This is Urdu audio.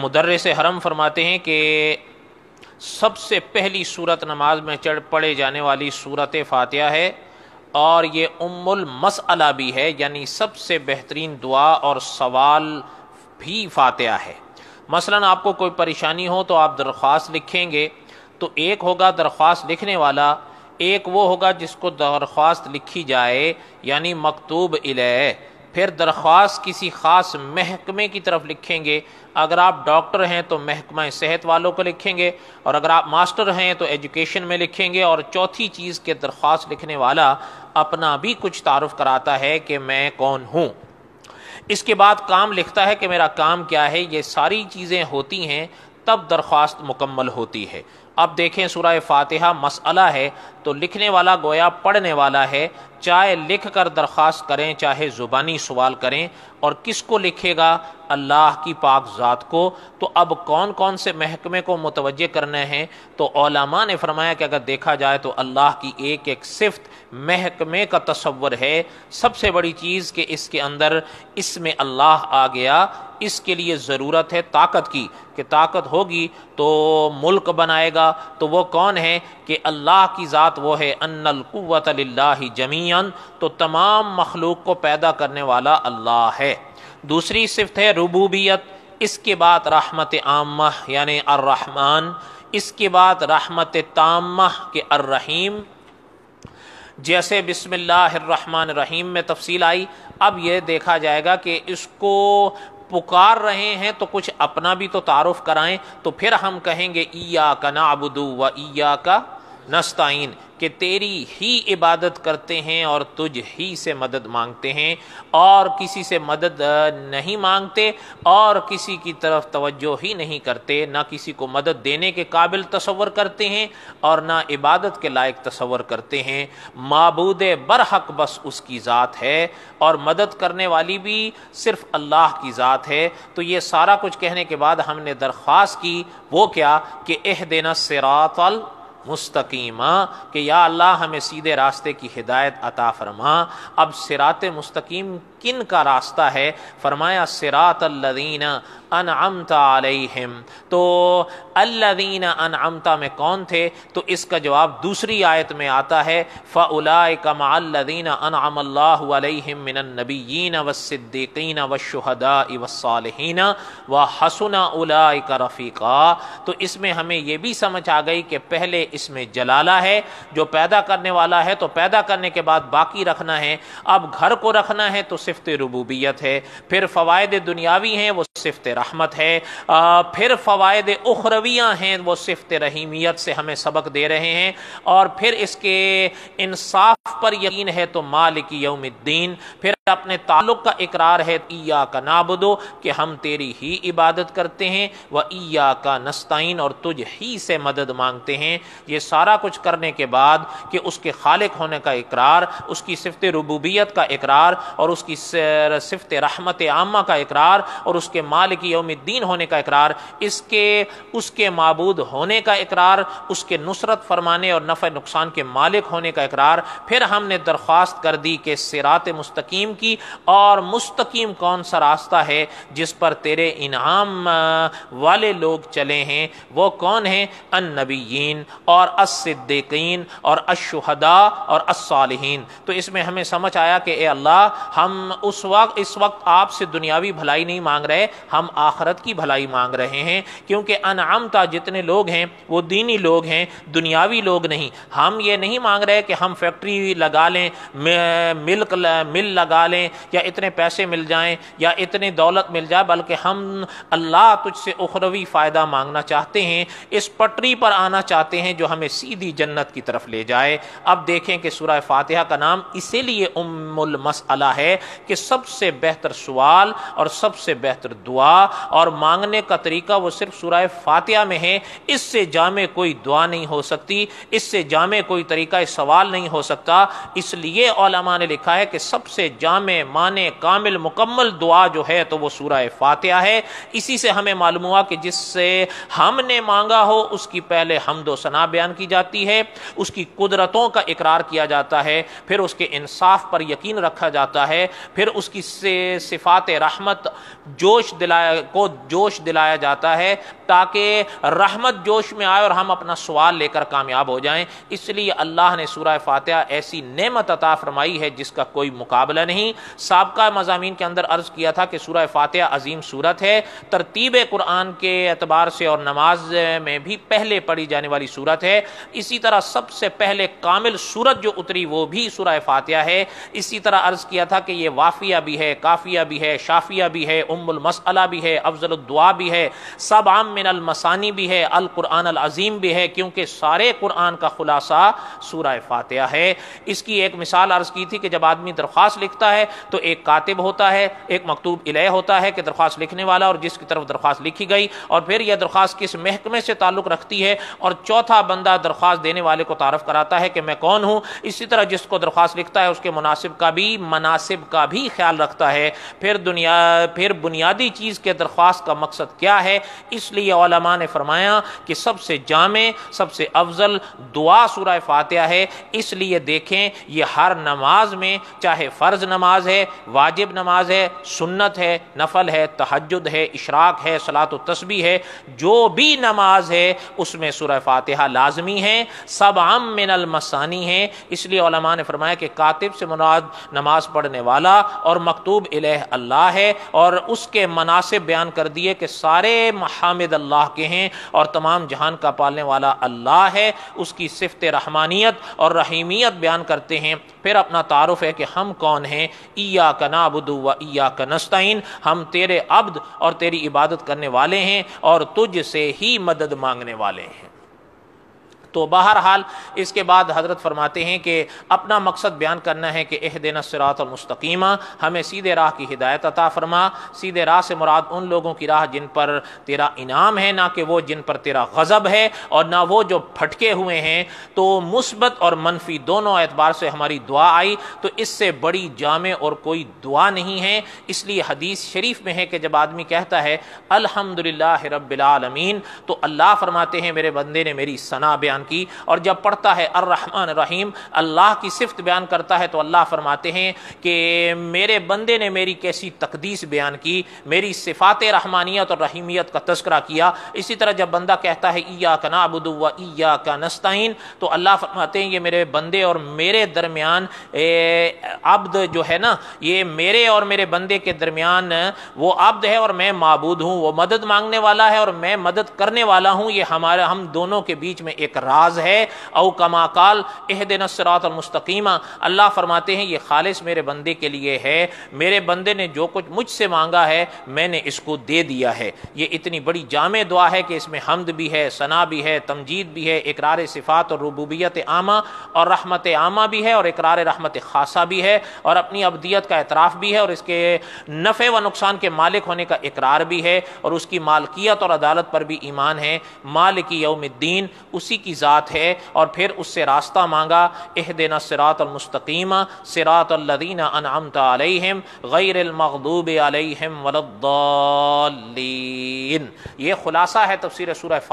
مدرس حرم فرماتے ہیں کہ سب سے پہلی صورت نماز میں چڑھ پڑے جانے والی صورت فاتحہ ہے اور یہ ام المسئلہ بھی ہے یعنی سب سے بہترین دعا اور سوال بھی فاتحہ ہے مثلا آپ کو کوئی پریشانی ہو تو آپ درخواست لکھیں گے تو ایک ہوگا درخواست لکھنے والا ایک وہ ہوگا جس کو درخواست لکھی جائے یعنی مکتوب علیہ پھر درخواست کسی خاص محکمے کی طرف لکھیں گے اگر آپ ڈاکٹر ہیں تو محکمہ صحت والوں کو لکھیں گے اور اگر آپ ماسٹر ہیں تو ایجوکیشن میں لکھیں گے اور چوتھی چیز کے درخواست لکھنے والا اپنا بھی کچھ تعارف کراتا ہے کہ میں کون ہوں اس کے بعد کام لکھتا ہے کہ میرا کام کیا ہے یہ ساری چیزیں ہوتی ہیں تب درخواست مکمل ہوتی ہے اب دیکھیں سورہ فاتحہ مسئلہ ہے تو لکھنے والا گویا پڑھنے والا ہے چاہے لکھ کر درخواست کریں چاہے زبانی سوال کریں اور کس کو لکھے گا اللہ کی پاک ذات کو تو اب کون کون سے محکمے کو متوجہ کرنے ہیں تو علماء نے فرمایا کہ اگر دیکھا جائے تو اللہ کی ایک ایک صفت محکمے کا تصور ہے سب سے بڑی چیز کہ اس کے اندر اس میں اللہ آ گیا اس کے لیے ضرورت ہے طاقت کی کہ طاقت ہوگی تو ملک بنائے گا تو وہ کون ہے کہ اللہ کی ذات وہ ہے ان القوت اللہ جمیان تو تمام مخلوق کو پیدا کرنے والا اللہ ہے دوسری صفت ہے ربوبیت اس کے بعد رحمت عامہ یعنی الرحمن اس کے بعد رحمت تامہ کہ الرحیم جیسے بسم اللہ الرحمن الرحیم میں تفصیل آئی اب یہ دیکھا جائے گا کہ اس کو پکار رہے ہیں تو کچھ اپنا بھی تو تعارف کرائیں تو پھر ہم کہیں گے ایا کا نا و ایا کا نستعین کہ تیری ہی عبادت کرتے ہیں اور تجھ ہی سے مدد مانگتے ہیں اور کسی سے مدد نہیں مانگتے اور کسی کی طرف توجہ ہی نہیں کرتے نہ کسی کو مدد دینے کے قابل تصور کرتے ہیں اور نہ عبادت کے لائق تصور کرتے ہیں معبود برحق بس اس کی ذات ہے اور مدد کرنے والی بھی صرف اللہ کی ذات ہے تو یہ سارا کچھ کہنے کے بعد ہم نے درخواست کی وہ کیا کہ عہدینہ سراط ال مستقیمہ کہ یا اللہ ہمیں سیدھے راستے کی ہدایت عطا فرما اب سرات مستقیم کن کا راستہ ہے فرمایا سرات الدین انعمت علیہم تو اللہ انعمتا میں کون تھے تو اس کا جواب دوسری آیت میں آتا ہے فلائے کما اللہ ددین انََ اللہ علیہ منبیین و صدیقین و شہدا و صالحین و حسن تو اس میں ہمیں یہ بھی سمجھ آ گئی کہ پہلے اس میں جلالہ ہے جو پیدا کرنے والا ہے تو پیدا کرنے کے بعد باقی رکھنا ہے اب گھر کو رکھنا ہے تو صفت ربوبیت ہے پھر فوائد دنیاوی ہیں وہ صفت رحمت ہے پھر فوائد اخرویاں ہیں وہ صفت رحیمیت سے ہمیں سبق دے رہے ہیں اور پھر اس کے انصاف پر یقین ہے تو مالک یوم الدین پھر اپنے تعلق کا اقرار ہے ایا کا نابدو کہ ہم تیری ہی عبادت کرتے ہیں وہ ایا کا نستعین اور تجھ ہی سے مدد مانگتے ہیں یہ سارا کچھ کرنے کے بعد کہ اس کے خالق ہونے کا اقرار اس کی صفت ربوبیت کا اقرار اور اس کی صفت رحمت عامہ کا اقرار اور اس کے مالک یوم الدین ہونے کا اقرار اس کے اس کے معبود ہونے کا اقرار اس کے نصرت فرمانے اور نفع نقصان کے مالک ہونے کا اقرار پھر ہم نے درخواست کر دی کہ سرات مستقیم کی اور مستقیم کون سا راستہ ہے جس پر تیرے انعام والے لوگ چلے ہیں وہ کون ہیں ان نبیین اور اس اور الشہداء اور الصالحین تو اس میں ہمیں سمجھ آیا کہ اے اللہ ہم اس وقت اس وقت آپ سے دنیاوی بھلائی نہیں مانگ رہے ہم آخرت کی بھلائی مانگ رہے ہیں کیونکہ انعامتا جتنے لوگ ہیں وہ دینی لوگ ہیں دنیاوی لوگ نہیں ہم یہ نہیں مانگ رہے کہ ہم فیکٹری لگا لیں مل لگا لیں یا اتنے پیسے مل جائیں یا اتنے دولت مل جائے بلکہ ہم اللہ تجھ سے اخروی فائدہ مانگنا چاہتے ہیں اس پٹری پر آنا چاہتے ہیں جو ہمیں سیدھی جنت کی طرف لے جائے اب دیکھیں کہ سورہ فاتحہ کا نام اسی لیے ام المسلہ ہے کہ سب سے بہتر سوال اور سب سے بہتر دعا اور مانگنے کا طریقہ وہ صرف سورہ فاتحہ میں ہے اس سے جامع کوئی دعا نہیں ہو سکتی اس سے جامع کوئی طریقہ سوال نہیں ہو سکتا اس لیے علماء نے لکھا ہے کہ سب سے جامع کامل مکمل دعا جو ہے ہے تو وہ سورہ فاتحہ اسی سے ہمیں معلوم ہوا کہ جس سے ہم نے مانگا ہو اس کی پہلے حمد و ثنا بیان کی جاتی ہے اس کی قدرتوں کا اقرار کیا جاتا ہے پھر اس کے انصاف پر یقین رکھا جاتا ہے پھر اس کی صفات رحمت جوش دلایا کو جوش دلایا جاتا ہے تاکہ رحمت جوش میں آئے اور ہم اپنا سوال لے کر کامیاب ہو جائیں اس لیے اللہ نے سورہ فاتحہ ایسی نعمت عطا فرمائی ہے جس کا کوئی مقابلہ نہیں سابقہ مضامین کے اندر عرض کیا تھا کہ سورہ فاتحہ عظیم ہے ترتیب قرآن کے اعتبار سے اور نماز میں بھی پہلے پڑھی جانے والی سورت ہے اسی طرح سب سے پہلے کامل سورت جو اتری وہ بھی سورہ فاتحہ ہے اسی طرح عرض کیا تھا کہ یہ وافیہ بھی ہے کافیہ بھی ہے شافیہ بھی ہے ام المسلہ بھی ہے افضل الدعا بھی ہے سب عام میں من المسانی بھی ہے القرآن العظیم بھی ہے کیونکہ سارے قرآن کا خلاصہ سورہ فاتحہ ہے اس کی ایک مثال عرض کی تھی کہ جب آدمی درخواست لکھتا ہے تو ایک کاتب ہوتا ہے ایک مکتوب الہ ہوتا ہے کہ درخواست لکھنے والا اور جس کی طرف درخواست لکھی گئی اور پھر یہ درخواست کس محکمے سے تعلق رکھتی ہے اور چوتھا بندہ درخواست دینے والے کو تعارف کراتا ہے کہ میں کون ہوں اسی طرح جس کو درخواست لکھتا ہے اس کے مناسب کا بھی مناسب کا بھی خیال رکھتا ہے پھر دنیا پھر بنیادی چیز کے درخواست کا مقصد کیا ہے اس لیے علماء نے فرمایا کہ سب سے جامع سب سے افضل دعا سورہ فاتحہ ہے اس لیے دیکھیں یہ ہر نماز میں چاہے فرض نماز ہے واجب نماز ہے سنت ہے نفل ہے تحجد ہے ہے اشراق سلاۃ و تسبیح ہے جو بھی نماز ہے اس میں سورہ فاتحہ لازمی ہے سب عام المسانی ہے اس لیے علماء نے فرمایا کہ کاتب سے مناد نماز پڑھنے والا اور مکتوب الہ اللہ ہے اور اس کے مناسب بیان کر دیے کہ سارے محامد اللہ کے ہیں اور تمام جہان کا پالنے والا اللہ ہے اس کی صفت رحمانیت اور رحیمیت بیان کرتے ہیں پھر اپنا تعارف ہے کہ ہم کون ہیں ایا ایا و ہم تیرے عبد اور تیری عبادت کرنے والے ہیں اور تجھ سے ہی مدد مانگنے والے ہیں تو بہرحال اس کے بعد حضرت فرماتے ہیں کہ اپنا مقصد بیان کرنا ہے کہ عہدین صرات سرات مستقیمہ ہمیں سیدھے راہ کی ہدایت عطا فرما سیدھے راہ سے مراد ان لوگوں کی راہ جن پر تیرا انعام ہے نہ کہ وہ جن پر تیرا غضب ہے اور نہ وہ جو پھٹکے ہوئے ہیں تو مثبت اور منفی دونوں اعتبار سے ہماری دعا آئی تو اس سے بڑی جامع اور کوئی دعا نہیں ہے اس لیے حدیث شریف میں ہے کہ جب آدمی کہتا ہے الحمد رب العالمین تو اللہ فرماتے ہیں میرے بندے نے میری ثنا بیان کی اور جب پڑھتا ہے الرحمن الرحیم اللہ کی صفت بیان کرتا ہے تو اللہ فرماتے ہیں کہ میرے بندے نے میری کیسی تقدیس بیان کی میری صفات رحمانیت اور رحیمیت کا تذکرہ کیا اسی طرح جب بندہ کہتا ہے ایا ایا کا و نستعین تو اللہ فرماتے ہیں یہ میرے بندے اور میرے درمیان عبد جو ہے نا یہ میرے میرے اور بندے کے درمیان وہ عبد ہے اور میں معبود ہوں وہ مدد مانگنے والا ہے اور میں مدد کرنے والا ہوں یہ ہمارا ہم دونوں کے بیچ میں ایک راہ راز ہے او کما کال عہد نسرات المستقیمہ اللہ فرماتے ہیں یہ خالص میرے بندے کے لیے ہے میرے بندے نے جو کچھ مجھ سے مانگا ہے میں نے اس کو دے دیا ہے یہ اتنی بڑی جامع دعا ہے کہ اس میں حمد بھی ہے ثنا بھی ہے تمجید بھی ہے اقرار صفات اور ربوبیت عامہ اور رحمت عامہ بھی ہے اور اقرار رحمت خاصہ بھی ہے اور اپنی ابدیت کا اعتراف بھی ہے اور اس کے نفع و نقصان کے مالک ہونے کا اقرار بھی ہے اور اس کی مالکیت اور عدالت پر بھی ایمان ہے مالک یوم الدین اسی کی ذات ہے اور پھر اس سے راستہ مانگا اہ دینا سرات المستقیما سرات انعمت علیہم غیر علیہم ولدین یہ خلاصہ ہے تفسیر سورہ تفصیلات